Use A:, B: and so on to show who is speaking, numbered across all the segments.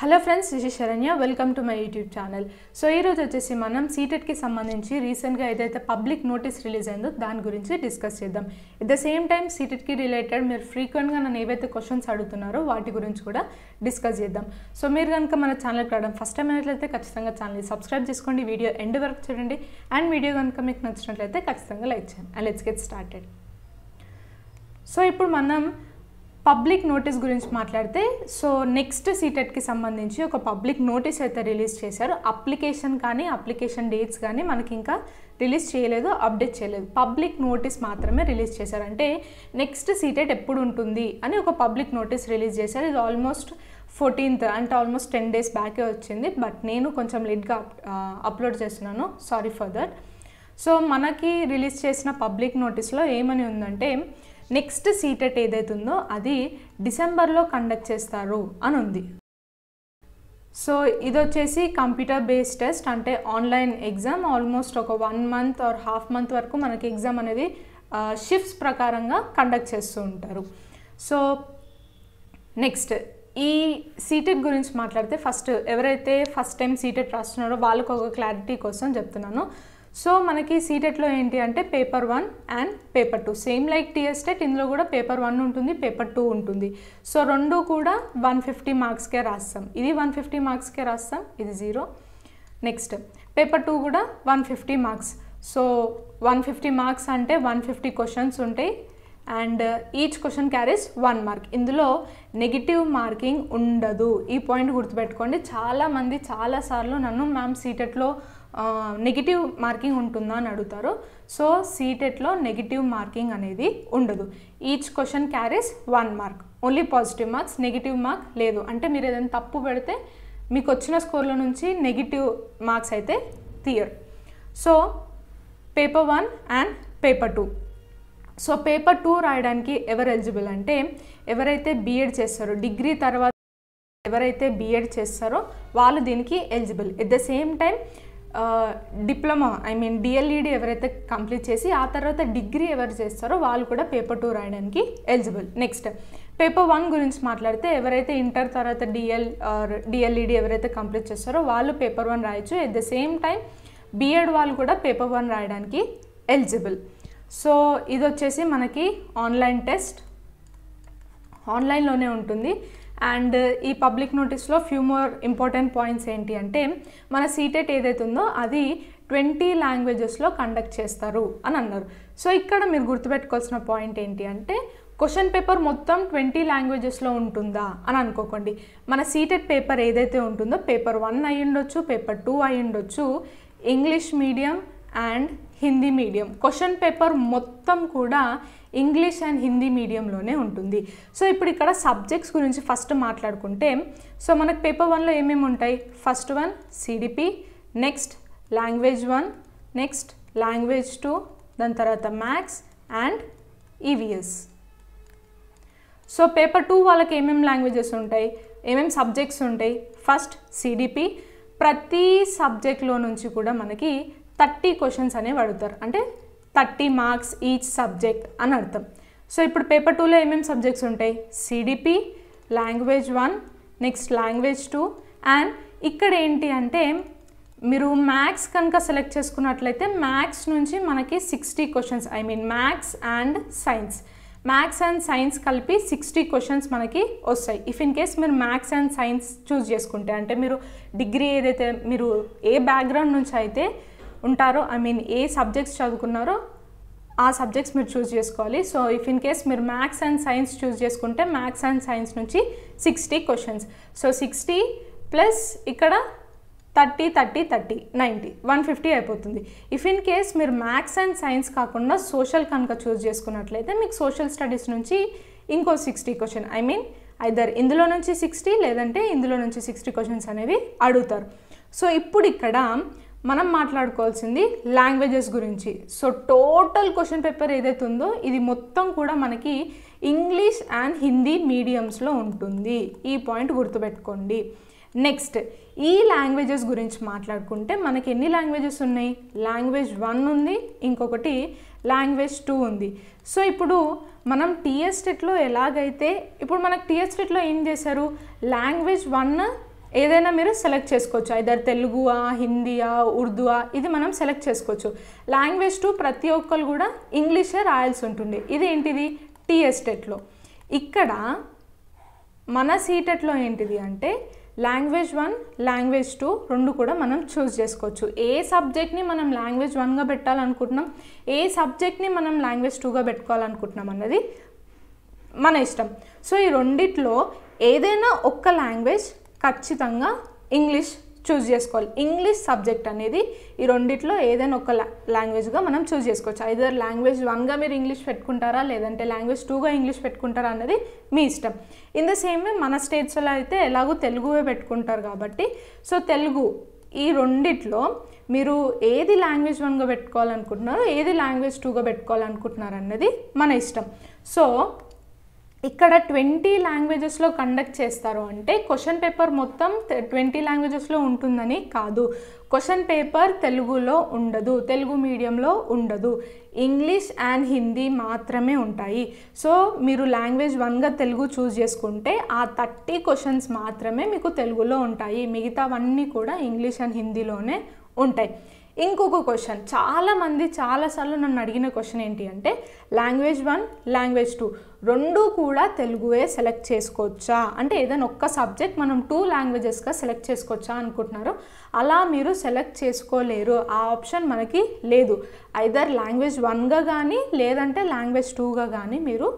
A: hello friends Rishi Saranya welcome to my YouTube channel so ఈరోజు వచ్చేసి మనం సీటెట్కి e సంబంధించి రీసెంట్గా ఏదైతే పబ్లిక్ నోటీస్ రిలీజ్ అయిందో దాని గురించి డిస్కస్ చేద్దాం ఎట్ ద సేమ్ టైం సీటెట్కి రిలేటెడ్ మీరు ఫ్రీక్వెంట్గా నన్ను ఏవైతే క్వశ్చన్స్ అడుగుతున్నారో వాటి గురించి కూడా డిస్కస్ చేద్దాం సో మీరు కనుక మన ఛానల్కి రావడం ఫస్ట్ టైం అయినట్లయితే ఖచ్చితంగా ఛానల్ని సబ్స్క్రైబ్ చేసుకోండి వీడియో ఎండ్ వరకు చూడండి అండ్ వీడియో కనుక మీకు నచ్చినట్లయితే ఖచ్చితంగా లైక్ చేయండి and let's get started so ఇప్పుడు మనం పబ్లిక్ నోటీస్ గురించి మాట్లాడితే సో నెక్స్ట్ సీటెట్కి సంబంధించి ఒక పబ్లిక్ నోటీస్ అయితే రిలీజ్ చేశారు అప్లికేషన్ కానీ అప్లికేషన్ డేట్స్ కానీ మనకి ఇంకా రిలీజ్ చేయలేదు అప్డేట్ చేయలేదు పబ్లిక్ నోటీస్ మాత్రమే రిలీజ్ చేశారు అంటే నెక్స్ట్ సీటెట్ ఎప్పుడు ఉంటుంది అని ఒక పబ్లిక్ నోటీస్ రిలీజ్ చేశారు ఇది ఆల్మోస్ట్ ఫోర్టీన్త్ అంటే ఆల్మోస్ట్ టెన్ డేస్ బ్యాకే వచ్చింది బట్ నేను కొంచెం లేట్గా అప్లోడ్ చేస్తున్నాను సారీ ఫర్ దట్ సో మనకి రిలీజ్ చేసిన పబ్లిక్ నోటీస్లో ఏమని ఉందంటే నెక్స్ట్ సీటెట్ ఏదైతుందో అది డిసెంబర్లో కండక్ట్ చేస్తారు అని ఉంది సో ఇది వచ్చేసి కంప్యూటర్ బేస్డ్ టెస్ట్ అంటే ఆన్లైన్ ఎగ్జామ్ ఆల్మోస్ట్ ఒక one month or half month వరకు మనకి ఎగ్జామ్ అనేది షిఫ్ట్స్ ప్రకారంగా కండక్ట్ చేస్తూ ఉంటారు సో నెక్స్ట్ ఈ సీటెట్ గురించి మాట్లాడితే ఫస్ట్ ఎవరైతే ఫస్ట్ టైం సీటెట్ రాస్తున్నారో వాళ్ళకు ఒక క్లారిటీ కోసం చెప్తున్నాను సో మనకి సీటెట్లో ఏంటి అంటే paper one and paper two same like TSTET ఇందులో కూడా పేపర్ వన్ ఉంటుంది పేపర్ టూ ఉంటుంది సో రెండు కూడా వన్ ఫిఫ్టీ మార్క్స్కే రాస్తాం ఇది వన్ ఫిఫ్టీ మార్క్స్కే రాస్తాం ఇది జీరో నెక్స్ట్ పేపర్ టూ కూడా one fifty marks so one fifty marks అంటే వన్ ఫిఫ్టీ క్వశ్చన్స్ ఉంటాయి and each question carries one mark ఇందులో నెగిటివ్ మార్కింగ్ ఉండదు ఈ పాయింట్ గుర్తుపెట్టుకోండి చాలామంది చాలాసార్లు నన్ను మ్యామ్ సీటెట్లో నెగిటివ్ మార్కింగ్ ఉంటుందా అని అడుగుతారు సో సీటెట్లో నెగిటివ్ మార్కింగ్ అనేది ఉండదు each question carries one mark only positive marks negative mark లేదు అంటే మీరు ఏదైనా తప్పు పెడితే మీకు వచ్చిన స్కోర్ల నుంచి నెగిటివ్ మార్క్స్ అయితే తీయరు so paper one and paper two so paper two రాయడానికి ఎవరు ఎలిజిబుల్ అంటే ఎవరైతే బీఎడ్ చేస్తారో డిగ్రీ తర్వాత ఎవరైతే బీఎడ్ చేస్తారో వాళ్ళు దీనికి eligible at the same time diploma I mean DElEd e ఎవరైతే కంప్లీట్ చేసి ఆ తర్వాత డిగ్రీ ఎవరు చేస్తారో వాళ్ళు కూడా పేపర్ టూ రాయడానికి ఎలిజిబుల్ నెక్స్ట్ పేపర్ వన్ గురించి మాట్లాడితే ఎవరైతే ఇంటర్ తర్వాత డిఎల్ డిఎల్ఈడి e ఎవరైతే కంప్లీట్ చేస్తారో వాళ్ళు పేపర్ వన్ రాయొచ్చు at the same time BEd వాళ్ళు కూడా పేపర్ వన్ రాయడానికి ఎలిజిబుల్ సో ఇది వచ్చేసి మనకి ఆన్లైన్ టెస్ట్ ఆన్లైన్లోనే ఉంటుంది అండ్ ఈ పబ్లిక్ నోటీస్లో ఫ్యూ మోర్ ఇంపార్టెంట్ పాయింట్స్ ఏంటి అంటే మన సీటెట్ e ఏదైతే ఉందో అది ట్వంటీ లాంగ్వేజెస్లో కండక్ట్ చేస్తారు అని అన్నారు సో ఇక్కడ మీరు గుర్తుపెట్టుకోవాల్సిన పాయింట్ ఏంటి అంటే క్వశ్చన్ పేపర్ మొత్తం ట్వంటీ లాంగ్వేజెస్లో ఉంటుందా అని అనుకోకండి మన సీటెడ్ పేపర్ e ఏదైతే ఉంటుందో పేపర్ వన్ అయ్యుండొచ్చు ఉండొచ్చు పేపర్ టూ అయ్యుండొచ్చు ఉండొచ్చు English medium and Hindi medium question paper మొత్తం కూడా ఇంగ్లీష్ అండ్ హిందీ మీడియంలోనే ఉంటుంది సో ఇప్పుడు ఇక్కడ సబ్జెక్ట్స్ గురించి ఫస్ట్ మాట్లాడుకుంటే సో మనకు పేపర్ వన్లో ఏమేమి ఉంటాయి first one CDP next language one next language two దాని తర్వాత maths and EVS so paper two వాళ్ళకి ఏమేమి లాంగ్వేజెస్ ఉంటాయి ఏమేమి సబ్జెక్ట్స్ ఉంటాయి ఫస్ట్ సిడిపి ప్రతి సబ్జెక్ట్లో నుంచి కూడా మనకి థర్టీ క్వశ్చన్స్ అనేవి అడుగుతారు అంటే థర్టీ మార్క్స్ ఈచ్ సబ్జెక్ట్ అని అర్థం సో ఇప్పుడు పేపర్ టూలో ఏమేమి సబ్జెక్ట్స్ ఉంటాయి CDP language one next language two and ఇక్కడ ఏంటి అంటే మీరు మ్యాథ్స్ కనుక సెలెక్ట్ చేసుకున్నట్లయితే మ్యాథ్స్ నుంచి మనకి sixty questions I mean maths and science maths and science కలిపి సిక్స్టీ క్వశ్చన్స్ మనకి వస్తాయి ఇఫ్ ఇన్ కేస్ మీరు మ్యాథ్స్ అండ్ సైన్స్ చూస్ చేసుకుంటే అంటే మీరు డిగ్రీ ఏదైతే మీరు ఏ బ్యాక్గ్రౌండ్ నుంచి అయితే ఉంటారో ఐ మీన్ ఏ సబ్జెక్ట్స్ చదువుకున్నారో ఆ సబ్జెక్ట్స్ మీరు చూస్ చేసుకోవాలి సో ఇఫ్ ఇన్ కేస్ మీరు మ్యాథ్స్ అండ్ సైన్స్ చూస్ చేసుకుంటే మ్యాథ్స్ అండ్ సైన్స్ నుంచి sixty questions so sixty plus ఇక్కడ thirty thirty thirty ninety one fifty అయిపోతుంది ఇఫ్ ఇన్ కేస్ మీరు మ్యాథ్స్ అండ్ సైన్స్ కాకుండా సోషల్ కనుక చూస్ చేసుకున్నట్లయితే మీకు సోషల్ స్టడీస్ నుంచి ఇంకో sixty question I mean either ఇందులో నుంచి సిక్స్టీ లేదంటే ఇందులో నుంచి సిక్స్టీ క్వశ్చన్స్ అనేవి అడుగుతారు సో ఇప్పుడు ఇక్కడ మనం మాట్లాడుకోవాల్సింది లాంగ్వేజెస్ గురించి సో టోటల్ క్వశ్చన్ పేపర్ ఏదైతే ఉందో ఇది మొత్తం కూడా మనకి ఇంగ్లీష్ అండ్ హిందీ మీడియమ్స్లో ఉంటుంది ఈ పాయింట్ గుర్తుపెట్టుకోండి నెక్స్ట్ ఈ లాంగ్వేజెస్ గురించి మాట్లాడుకుంటే మనకి ఎన్ని లాంగ్వేజెస్ ఉన్నాయి లాంగ్వేజ్ వన్ ఉంది ఇంకొకటి లాంగ్వేజ్ టూ ఉంది సో ఇప్పుడు మనం టీఎస్టెట్లో ఎలాగైతే ఇప్పుడు మనకు టీఎస్టెట్లో ఏం చేశారు లాంగ్వేజ్ వన్ ఏదైనా మీరు సెలెక్ట్ చేసుకోవచ్చు ఐదర్ తెలుగువా హిందీయా ఉర్దూవా ఇది మనం సెలెక్ట్ చేసుకోవచ్చు లాంగ్వేజ్ టు ప్రతి ఒక్కరు కూడా ఇంగ్లీషే రాయాల్సి ఉంటుంది ఇది ఏంటిది టీ ఎస్టేట్లో ఇక్కడ మన సీటెట్లో ఏంటిది అంటే లాంగ్వేజ్ వన్ లాంగ్వేజ్ టూ రెండు కూడా మనం చూస్ చేసుకోవచ్చు ఏ సబ్జెక్ట్ని మనం లాంగ్వేజ్ వన్గా పెట్టాలనుకుంటున్నాం ఏ సబ్జెక్ట్ని మనం లాంగ్వేజ్ టూగా పెట్టుకోవాలనుకుంటున్నాం అన్నది మన ఇష్టం సో ఈ రెండిట్లో ఏదైనా ఒక్క లాంగ్వేజ్ ఖచ్చితంగా ఇంగ్లీష్ చూస్ చేసుకోవాలి ఇంగ్లీష్ సబ్జెక్ట్ అనేది ఈ రెండిట్లో ఏదైనా ఒక లాంగ్వేజ్గా మనం చూజ్ చేసుకోవచ్చు ఐదర్ లాంగ్వేజ్ వన్గా మీరు ఇంగ్లీష్ పెట్టుకుంటారా లేదంటే లాంగ్వేజ్ టూగా ఇంగ్లీష్ పెట్టుకుంటారా అన్నది మీ ఇష్టం ఇన్ ద సేమ్ వే మన స్టేట్స్లో అయితే ఎలాగో తెలుగువే పెట్టుకుంటారు కాబట్టి సో తెలుగు ఈ రెండిట్లో మీరు ఏది లాంగ్వేజ్ వన్గా పెట్టుకోవాలనుకుంటున్నారో ఏది లాంగ్వేజ్ టూగా పెట్టుకోవాలనుకుంటున్నారు అన్నది మన ఇష్టం సో ఇక్కడ ట్వంటీ లాంగ్వేజెస్లో కండక్ట్ చేస్తారు అంటే క్వశ్చన్ పేపర్ మొత్తం ట్వంటీ లాంగ్వేజెస్లో ఉంటుందని కాదు క్వశ్చన్ పేపర్ తెలుగులో ఉండదు తెలుగు మీడియంలో ఉండదు ఇంగ్లీష్ అండ్ హిందీ మాత్రమే ఉంటాయి సో మీరు లాంగ్వేజ్ వన్గా తెలుగు చూస్ చేసుకుంటే ఆ థర్టీ క్వశ్చన్స్ మాత్రమే మీకు తెలుగులో ఉంటాయి మిగతావన్నీ కూడా ఇంగ్లీష్ అండ్ హిందీలోనే ఉంటాయి ఇంకొక క్వశ్చన్ చాలామంది చాలాసార్లు నన్ను అడిగిన క్వశ్చన్ ఏంటి అంటే లాంగ్వేజ్ వన్ లాంగ్వేజ్ టూ రెండు కూడా తెలుగువే సెలెక్ట్ చేసుకోవచ్చా అంటే ఏదైనా ఒక్క సబ్జెక్ట్ మనం టూ లాంగ్వేజెస్గా సెలెక్ట్ చేసుకోవచ్చా అనుకుంటున్నారు అలా మీరు సెలెక్ట్ చేసుకోలేరు ఆ ఆప్షన్ మనకి లేదు ఐదర్ లాంగ్వేజ్ వన్గా కానీ లేదంటే లాంగ్వేజ్ టూగా కానీ మీరు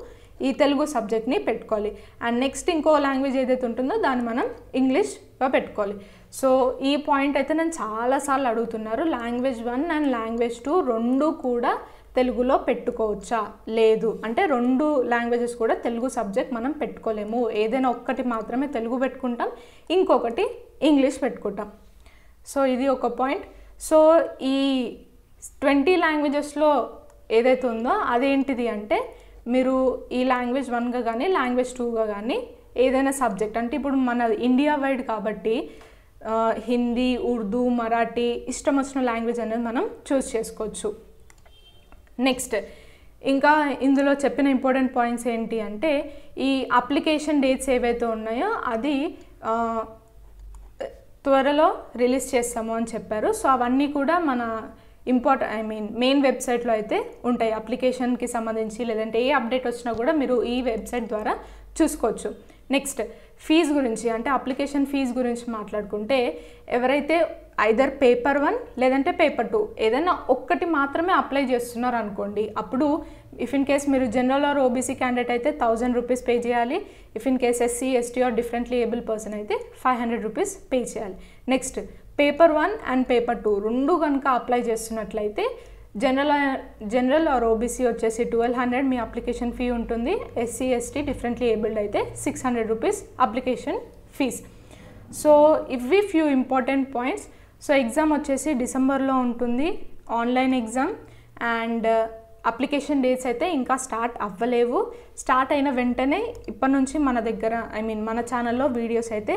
A: ఈ తెలుగు సబ్జెక్ట్ని పెట్టుకోవాలి అండ్ నెక్స్ట్ ఇంకో లాంగ్వేజ్ ఏదైతే ఉంటుందో దాన్ని మనం ఇంగ్లీష్గా పెట్టుకోవాలి సో ఈ పాయింట్ అయితే నేను చాలాసార్లు అడుగుతున్నారు language one and language two రెండు కూడా తెలుగులో పెట్టుకోవచ్చా లేదు అంటే రెండు లాంగ్వేజెస్ కూడా తెలుగు సబ్జెక్ట్ మనం పెట్టుకోలేము ఏదైనా ఒక్కటి మాత్రమే తెలుగు పెట్టుకుంటాం ఇంకొకటి ఇంగ్లీష్ పెట్టుకుంటాం సో ఇది ఒక పాయింట్ సో ఈ ట్వంటీ లాంగ్వేజెస్లో ఏదైతే ఉందో అదేంటిది అంటే మీరు ఈ లాంగ్వేజ్ వన్గా కానీ లాంగ్వేజ్ టూగా కానీ ఏదైనా సబ్జెక్ట్ అంటే ఇప్పుడు మన ఇండియా వైడ్ కాబట్టి హిందీ ఉర్దూ మరాఠీ ఇష్టం వచ్చిన లాంగ్వేజ్ అనేది మనం చూస్ చేసుకోవచ్చు నెక్స్ట్ ఇంకా ఇందులో చెప్పిన ఇంపార్టెంట్ పాయింట్స్ ఏంటి అంటే ఈ అప్లికేషన్ డేట్స్ ఏవైతే ఉన్నాయో అది త్వరలో రిలీజ్ చేస్తాము అని చెప్పారు సో అవన్నీ కూడా మన ఇంపార్టెంట్ ఐ మీన్ మెయిన్ వెబ్సైట్లో అయితే ఉంటాయి అప్లికేషన్కి సంబంధించి లేదంటే ఏ అప్డేట్ వచ్చినా కూడా మీరు ఈ వెబ్సైట్ ద్వారా చూసుకోవచ్చు నెక్స్ట్ ఫీజు గురించి అంటే అప్లికేషన్ ఫీజు గురించి మాట్లాడుకుంటే ఎవరైతే ఐదర్ పేపర్ వన్ లేదంటే పేపర్ టూ ఏదైనా ఒక్కటి మాత్రమే అప్లై చేస్తున్నారు అనుకోండి అప్పుడు ఇఫ్ ఇన్ కేస్ మీరు జనరల్ ఆర్ ఓబీసీ క్యాండిడేట్ అయితే థౌజండ్ రూపీస్ పే చేయాలి if in case SC ST or differently able person అయితే ఫైవ్ హండ్రెడ్ రూపీస్ పే చేయాలి next paper one and paper two రెండు కనుక అప్లై చేస్తున్నట్లయితే జనరల్ జనరల్ ఆర్ ఓబీసీ వచ్చేసి twelve hundred మీ application fee ఉంటుంది SC ST differently abled అయితే six hundred rupees application fees so ఇవి few important points so exam వచ్చేసి డిసెంబర్లో ఉంటుంది online exam and application dates అయితే ఇంకా స్టార్ట్ అవ్వలేవు స్టార్ట్ అయిన వెంటనే ఇప్పటి నుంచి మన దగ్గర ఐ మీన్ మన ఛానల్లో వీడియోస్ అయితే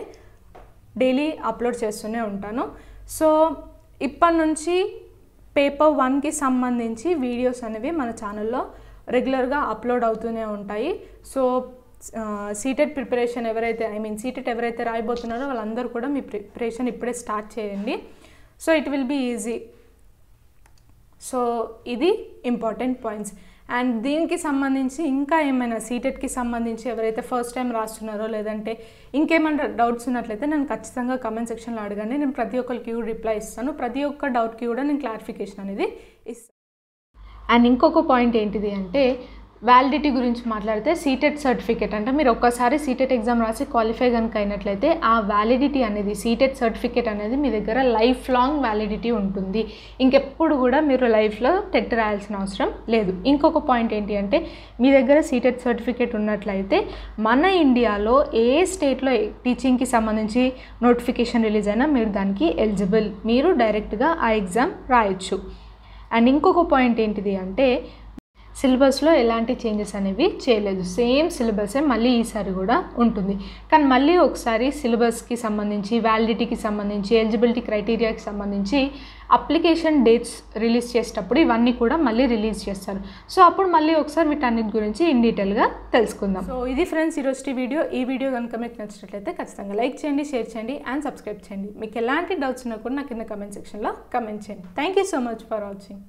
A: డైలీ అప్లోడ్ చేస్తూనే ఉంటాను సో ఇప్పటి నుంచి పేపర్ వన్కి సంబంధించి వీడియోస్ అనేవి మన ఛానల్లో రెగ్యులర్గా అప్లోడ్ అవుతూనే ఉంటాయి సో సీటెడ్ ప్రిపరేషన్ ఎవరైతే ఐ మీన్ సీటెడ్ ఎవరైతే రాయబోతున్నారో వాళ్ళందరూ కూడా మీ ప్రిపరేషన్ ఇప్పుడే స్టార్ట్ చేయండి so it will be easy so ఇది ఇంపార్టెంట్ పాయింట్స్ అండ్ దీనికి సంబంధించి ఇంకా ఏమైనా సీటెట్కి సంబంధించి ఎవరైతే ఫస్ట్ టైం రాస్తున్నారో లేదంటే ఇంకేమైనా డౌట్స్ ఉన్నట్లయితే నేను ఖచ్చితంగా కమెంట్ సెక్షన్లో అడగండి నేను ప్రతి ఒక్కరికి కూడా రిప్లై ఇస్తాను ప్రతి ఒక్క డౌట్కి కూడా నేను క్లారిఫికేషన్ అనేది ఇస్తాను అండ్ ఇంకొక పాయింట్ ఏంటిది అంటే వ్యాలిడిటీ గురించి మాట్లాడితే సీటెట్ సర్టిఫికేట్ అంటే మీరు ఒక్కసారి సీటెట్ ఎగ్జామ్ రాసి క్వాలిఫై కనుక అయినట్లయితే ఆ వ్యాలిడిటీ అనేది సీటెట్ సర్టిఫికేట్ అనేది మీ దగ్గర లైఫ్ లాంగ్ వ్యాలిడిటీ ఉంటుంది ఇంకెప్పుడు కూడా మీరు లైఫ్లో టెట్ రాయాల్సిన అవసరం లేదు ఇంకొక పాయింట్ ఏంటి అంటే మీ దగ్గర సీటెట్ సర్టిఫికేట్ ఉన్నట్లయితే మన ఇండియాలో ఏ స్టేట్లో టీచింగ్కి సంబంధించి నోటిఫికేషన్ రిలీజ్ అయినా మీరు దానికి ఎలిజిబుల్ మీరు డైరెక్ట్గా ఆ ఎగ్జామ్ రాయొచ్చు అండ్ ఇంకొక పాయింట్ ఏంటిది అంటే సిలబస్లో ఎలాంటి చేంజెస్ అనేవి చేయలేదు సేమ్ సిలబసే మళ్ళీ ఈసారి కూడా ఉంటుంది కానీ మళ్ళీ ఒకసారి సిలబస్కి సంబంధించి వ్యాలిడిటీకి సంబంధించి ఎలిజిబిలిటీ క్రైటీరియాకి సంబంధించి అప్లికేషన్ డేట్స్ రిలీజ్ చేసేటప్పుడు ఇవన్నీ కూడా మళ్ళీ రిలీజ్ చేస్తారు సో అప్పుడు మళ్ళీ ఒకసారి వీటన్నిటి గురించి ఇన్ డీటెయిల్గా తెలుసుకుందాం సో ఇది ఫ్రెండ్స్ ఈరోజు వీడియో ఈ వీడియో కనుక మీకు నచ్చినట్లయితే ఖచ్చితంగా లైక్ చేయండి షేర్ చేయండి అండ్ సబ్స్క్రైబ్ చేయండి మీకు ఎలాంటి డౌట్స్ ఉన్నా కూడా నాకు కింద కమెంట్ సెక్షన్లో కమెంట్ చేయండి thank you so much for watching